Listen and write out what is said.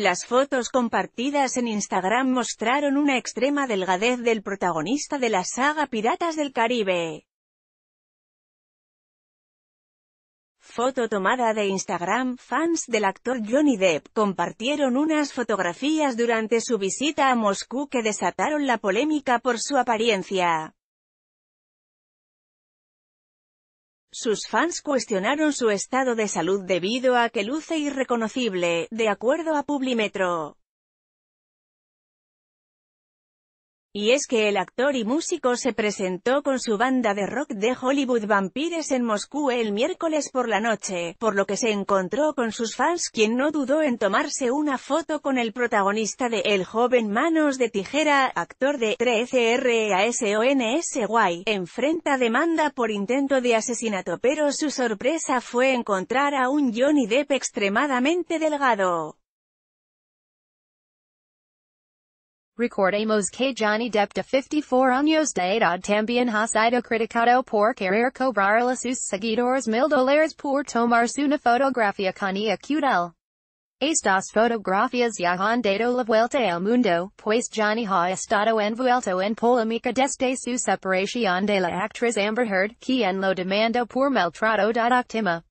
Las fotos compartidas en Instagram mostraron una extrema delgadez del protagonista de la saga Piratas del Caribe. Foto tomada de Instagram, fans del actor Johnny Depp compartieron unas fotografías durante su visita a Moscú que desataron la polémica por su apariencia. Sus fans cuestionaron su estado de salud debido a que luce irreconocible, de acuerdo a Publimetro. Y es que el actor y músico se presentó con su banda de rock de Hollywood Vampires en Moscú el miércoles por la noche, por lo que se encontró con sus fans quien no dudó en tomarse una foto con el protagonista de El joven Manos de Tijera, actor de 13RASONSY, enfrenta demanda por intento de asesinato pero su sorpresa fue encontrar a un Johnny Depp extremadamente delgado. Recordemos que Johnny Depp de 54 años de edad también ha sido criticado por querer cobrar a sus seguidores mil dólares por su una fotografía con ella cudel. Estas fotografías ya han dado la vuelta al mundo, pues Johnny ha estado envuelto en polémica desde su separación de la actriz Amber Heard, quien lo demandó por maltrato de octima.